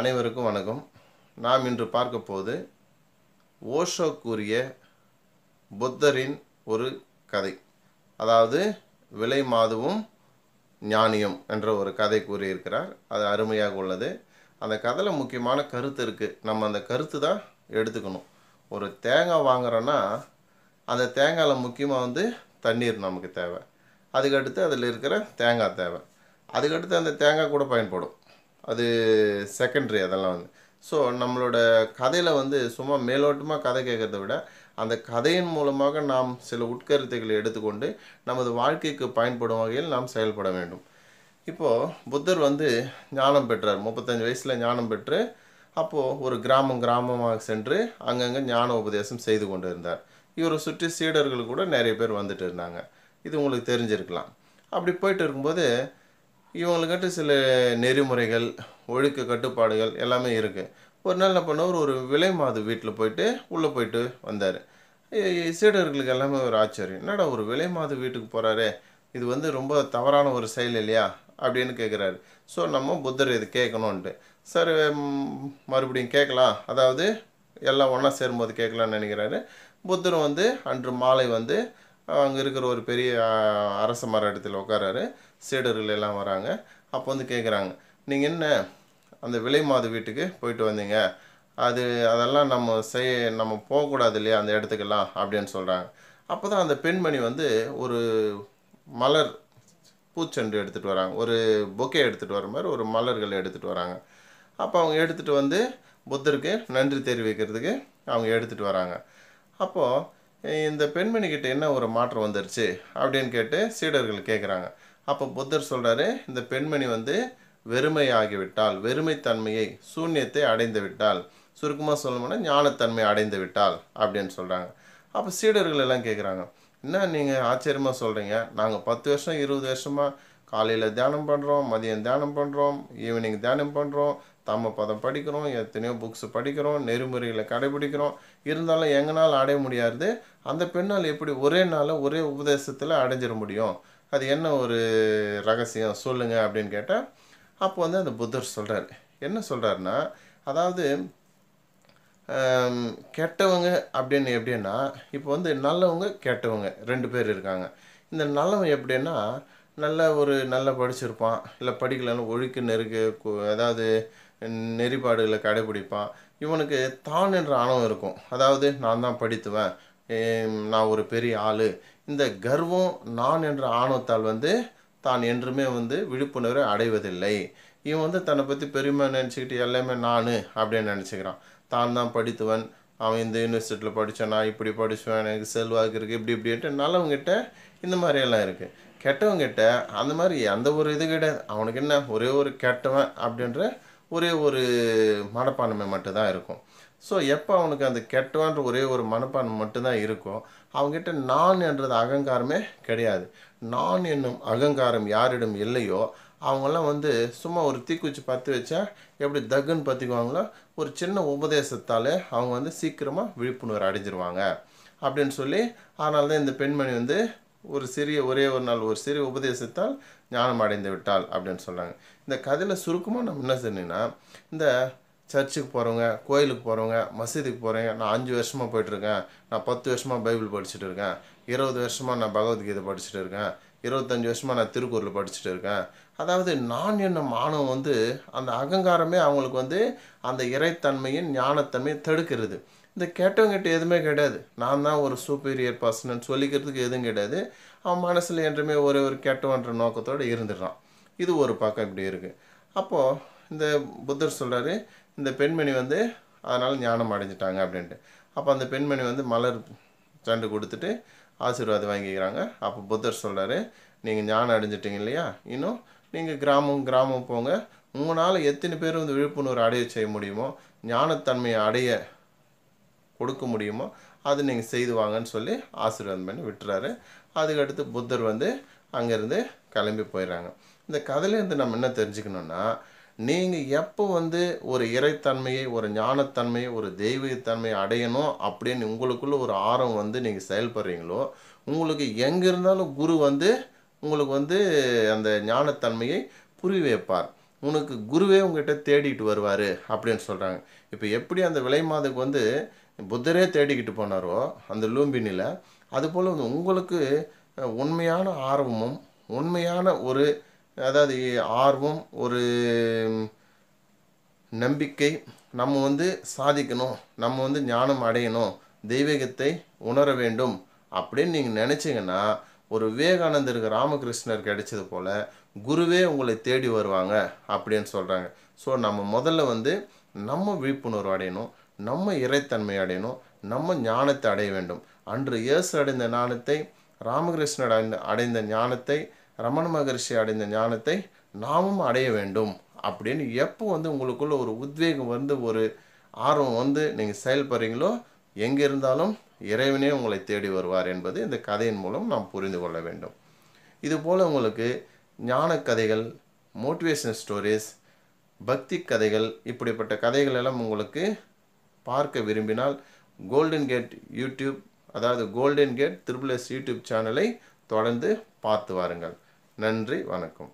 அனைவருக்கும் வணக்கம் நாம் இன்று பார்க்க போது ஓஷோ கூறிய புத்தரின் ஒரு கதை அதாவது விலை மாதுவும் ஞானியம் என்ற ஒரு கதை கூறியிருக்கிறார் அது அருமையாக உள்ளது அந்த கதையில் முக்கியமான கருத்து இருக்குது நம்ம அந்த கருத்து தான் எடுத்துக்கணும் ஒரு தேங்காய் வாங்குறோன்னா அந்த தேங்காயில் முக்கியமாக வந்து தண்ணீர் நமக்கு தேவை அதுக்கடுத்து அதில் இருக்கிற தேங்காய் தேவை அதுக்கடுத்து அந்த தேங்காய் கூட பயன்படும் அது செகண்டரி அதெல்லாம் வந்து ஸோ நம்மளோட கதையில் வந்து சும்மா மேலோட்டமாக கதை கேட்குறத விட அந்த கதையின் மூலமாக நாம் சில உட்கருத்துக்களை எடுத்துக்கொண்டு நமது வாழ்க்கைக்கு பயன்படும் வகையில் நாம் செயல்பட வேண்டும் இப்போது புத்தர் வந்து ஞானம் பெற்றார் முப்பத்தஞ்சு வயசில் ஞானம் பெற்று அப்போது ஒரு கிராமம் கிராமமாக சென்று அங்கங்கே ஞான உபதேசம் செய்து கொண்டு இருந்தார் இவரை சுற்றி சீடர்கள் கூட நிறைய பேர் வந்துட்டு இருந்தாங்க இது உங்களுக்கு தெரிஞ்சிருக்கலாம் அப்படி போயிட்டு இருக்கும்போது இவங்களுக்கிட்ட சில நெறிமுறைகள் ஒழுக்க கட்டுப்பாடுகள் எல்லாமே இருக்குது ஒரு நாள் என்ன பண்ணவர் ஒரு விலை மாது வீட்டில் போயிட்டு உள்ளே போயிட்டு வந்தார் சீடர்களுக்கு எல்லாமே ஒரு ஆச்சரியம் என்னடா ஒரு விலை மாது வீட்டுக்கு போகிறாரு இது வந்து ரொம்ப தவறான ஒரு செயல் இல்லையா அப்படின்னு கேட்குறாரு ஸோ நம்ம புத்தர் இது கேட்கணுன்ட்டு சார் மறுபடியும் கேட்கலாம் அதாவது எல்லாம் ஒன்றா சேரும்போது கேட்கலான்னு நினைக்கிறாரு புத்தரும் வந்து அன்று மாலை வந்து அங்கே இருக்கிற ஒரு பெரிய அரச மர இடத்துல உட்காராரு சீடர்கள் எல்லாம் வராங்க அப்போ வந்து கேட்குறாங்க நீங்கள் என்ன அந்த விலை மாது வீட்டுக்கு போயிட்டு வந்தீங்க அது அதெல்லாம் நம்ம செய்ய நம்ம போகக்கூடாது இல்லையா அந்த இடத்துக்கெல்லாம் அப்படின்னு சொல்கிறாங்க அப்போ தான் அந்த பெண்மணி வந்து ஒரு மலர் பூச்செண்டு எடுத்துகிட்டு வராங்க ஒரு பொக்கே எடுத்துகிட்டு வர மாதிரி ஒரு மலர்களை எடுத்துகிட்டு வராங்க அப்போ அவங்க எடுத்துகிட்டு வந்து புத்தருக்கு நன்றி தெரிவிக்கிறதுக்கு அவங்க எடுத்துகிட்டு வராங்க அப்போது இந்த பெண்மணிக்கிட்ட என்ன ஒரு மாற்றம் வந்துருச்சு அப்படின்னு கேட்டு சீடர்கள் கேட்குறாங்க அப்போ புத்தர் சொல்கிறாரு இந்த பெண்மணி வந்து வெறுமை ஆகிவிட்டால் வெறுமைத்தன்மையை சூன்யத்தை அடைந்து விட்டால் சுருக்கமாக சொல்லணும்னா ஞானத்தன்மை அடைந்து விட்டால் அப்படின்னு சொல்கிறாங்க அப்போ சீடர்கள் எல்லாம் கேட்குறாங்க என்ன நீங்கள் ஆச்சரியமாக சொல்கிறீங்க நாங்கள் பத்து வருஷம் இருபது வருஷமாக காலையில் தியானம் பண்ணுறோம் மதியம் தியானம் பண்ணுறோம் ஈவினிங் தியானம் பண்ணுறோம் தம்ம பதம் படிக்கிறோம் எத்தனையோ புக்ஸ் படிக்கிறோம் நெறிமுறைகளை கடைபிடிக்கிறோம் இருந்தாலும் எங்கனால் அடைய முடியாது அந்த பெண்ணால் எப்படி ஒரே நாளில் ஒரே உபதேசத்தில் அடைஞ்சிட முடியும் அது என்ன ஒரு ரகசியம் சொல்லுங்கள் அப்படின்னு கேட்டால் அப்போ வந்து அந்த புத்தர் சொல்கிறார் என்ன சொல்கிறாருன்னா அதாவது கெட்டவங்க அப்படின்னு எப்படின்னா இப்போ வந்து நல்லவங்க கெட்டவங்க ரெண்டு பேர் இருக்காங்க இந்த நல்லவன் எப்படின்னா நல்ல ஒரு நல்லா படிச்சிருப்பான் இல்லை படிக்கலன்னு ஒழுக்க நெருக்கு அதாவது நெறிப்பாடுகளை கடைபிடிப்பான் இவனுக்கு தான் என்ற ஆணவம் இருக்கும் அதாவது நான் தான் படித்துவேன் நான் ஒரு பெரிய ஆள் இந்த கர்வம் நான் என்ற ஆணவத்தால் வந்து தான் என்றுமே வந்து விழிப்புணர்வை அடைவதில்லை இவன் வந்து தன்னை பற்றி பெருமை நினச்சிக்கிட்டு எல்லாமே நான் அப்படின்னு நினச்சிக்கிறான் தான் தான் படித்துவன் அவன் இந்த யூனிவர்சிட்டியில் படித்தான் நான் இப்படி படித்தேன் எனக்கு செல்வாக்கு இருக்குது இப்படி இப்படின்ட்டு நல்லவங்கிட்ட இந்த மாதிரியெல்லாம் இருக்குது கெட்டவங்கிட்ட அந்த மாதிரி எந்த ஒரு இது கிடையாது அவனுக்கு என்ன ஒரே ஒரு கெட்டவன் அப்படின்ற ஒரே ஒரு மனப்பான்மை மட்டும்தான் இருக்கும் ஸோ எப்போ அவனுக்கு அந்த கெட்டவான்ற ஒரே ஒரு மனப்பான்மை மட்டும்தான் இருக்கும் அவங்ககிட்ட நான் என்றது அகங்காரமே கிடையாது நான் என்னும் அகங்காரம் யாரிடம் இல்லையோ அவங்கெல்லாம் வந்து சும்மா ஒரு தீக்குச்சி பற்றி வச்சா எப்படி தகுன்னு பற்றிக்குவாங்களோ ஒரு சின்ன உபதேசத்தால் அவங்க வந்து சீக்கிரமாக விழிப்புணர்வு அடைஞ்சிருவாங்க அப்படின்னு சொல்லி அதனால தான் இந்த பெண்மணி வந்து ஒரு சிறிய ஒரே ஒரு நாள் ஒரு சிறிய உபதேசத்தால் ஞானம் அடைந்து விட்டாள் அப்படின்னு சொல்கிறாங்க இந்த கதையில் சுருக்கமாக நம்ம என்ன சொன்னீங்கன்னா இந்த சர்ச்சுக்கு போகிறவங்க கோயிலுக்கு போகிறவங்க மசீதுக்கு போகிறவங்க நான் அஞ்சு வருஷமாக போயிட்டுருக்கேன் நான் பத்து வருஷமாக பைபிள் படிச்சுட்டு இருக்கேன் இருபது வருஷமாக நான் பகவத்கீதை படிச்சுட்டு இருக்கேன் இருபத்தஞ்சி வருஷமாக நான் திருக்குறள் படிச்சுட்டு இருக்கேன் அதாவது நான் என்னும் மாணவன் வந்து அந்த அகங்காரமே அவங்களுக்கு வந்து அந்த இறைத்தன்மையின் ஞானத்தன்மையை தடுக்கிறது இந்த கேட்டவங்கிட்ட எதுவுமே கிடையாது நான் தான் ஒரு சூப்பீரியர் பர்சன் சொல்லிக்கிறதுக்கு எதுவும் கிடையாது அவன் மனசில் என்றுமே ஒரே ஒரு கேட்டவன்ற நோக்கத்தோடு இருந்துடுறான் இது ஒரு பக்கம் இப்படி இருக்குது அப்போது இந்த புத்தர் சொல்கிறார் இந்த பெண்மணி வந்து அதனால் ஞானம் அடைஞ்சிட்டாங்க அப்படின்ட்டு அப்போ அந்த பெண்மணி வந்து மலர் சண்டு கொடுத்துட்டு ஆசீர்வாதம் வாங்கிக்கிறாங்க அப்போ புத்தர் சொல்கிறாரு நீங்கள் ஞானம் அடைஞ்சிட்டிங்க இல்லையா இன்னும் நீங்கள் கிராமம் கிராமம் போங்க உங்களால் எத்தனை பேர் வந்து விழிப்புணர்வு அடைய செய்ய முடியுமோ ஞானத்தன்மையை அடைய கொடுக்க முடியுமோ அது நீங்கள் செய்து வாங்கன்னு சொல்லி ஆசீர்வாதம் பண்ணி விட்டுறாரு அதுக்கடுத்து புத்தர் வந்து அங்கேருந்து கிளம்பி போயிடுறாங்க இந்த கதையிலேருந்து நம்ம என்ன தெரிஞ்சுக்கணுன்னா நீங்கள் எப்போ வந்து ஒரு இறைத்தன்மையை ஒரு ஞானத்தன்மையை ஒரு தெய்வீகத்தன்மையை அடையணும் அப்படின்னு உங்களுக்குள்ளே ஒரு ஆர்வம் வந்து நீங்கள் செயல்படுறீங்களோ உங்களுக்கு எங்கே இருந்தாலும் குரு வந்து உங்களுக்கு வந்து அந்த ஞானத்தன்மையை புரி வைப்பார் உனக்கு குருவே உங்ககிட்ட தேடிட்டு வருவார் அப்படின்னு சொல்கிறாங்க இப்போ எப்படி அந்த விலை மாதுக்கு வந்து புத்தரே தேடிக்கிட்டு போனாரோ அந்த லூம்பினியில் அதுபோல் வந்து உங்களுக்கு உண்மையான ஆர்வமும் உண்மையான ஒரு அதாவது ஆர்வம் ஒரு நம்பிக்கை நம்ம வந்து சாதிக்கணும் நம்ம வந்து ஞானம் அடையணும் தெய்வீகத்தை உணர வேண்டும் அப்படின்னு நீங்கள் நினச்சிங்கன்னா ஒரு விவேகானந்தருக்கு ராமகிருஷ்ணர் கிடைச்சது போல் குருவே உங்களை தேடி வருவாங்க அப்படின்னு சொல்கிறாங்க ஸோ நம்ம முதல்ல வந்து நம்ம விழிப்புணர்வு அடையணும் நம்ம இறைத்தன்மை அடையணும் நம்ம ஞானத்தை அடைய வேண்டும் அன்று இயேசு அடைந்த ஞானத்தை ராமகிருஷ்ணன் அடைந்த அடைந்த ஞானத்தை ரமண மகர்ஷி அடைந்த ஞானத்தை நாமும் அடைய வேண்டும் அப்படின்னு எப்போ வந்து உங்களுக்குள்ள ஒரு உத்வேகம் வந்து ஒரு ஆர்வம் வந்து நீங்கள் செயல்படுறீங்களோ எங்கே இருந்தாலும் இறைவனே உங்களை தேடி வருவார் என்பது இந்த கதையின் மூலம் நாம் புரிந்து கொள்ள வேண்டும் இதுபோல் உங்களுக்கு ஞான கதைகள் மோட்டிவேஷன் ஸ்டோரிஸ் பக்தி கதைகள் இப்படிப்பட்ட கதைகள் எல்லாம் உங்களுக்கு பார்க்க விரும்பினால் கோல்டன் கேட் யூடியூப் அதாவது கோல்டன் கேட் திருபிள்எஸ் யூடியூப் சேனலை தொடர்ந்து பார்த்து வாருங்கள் நன்றி வணக்கம்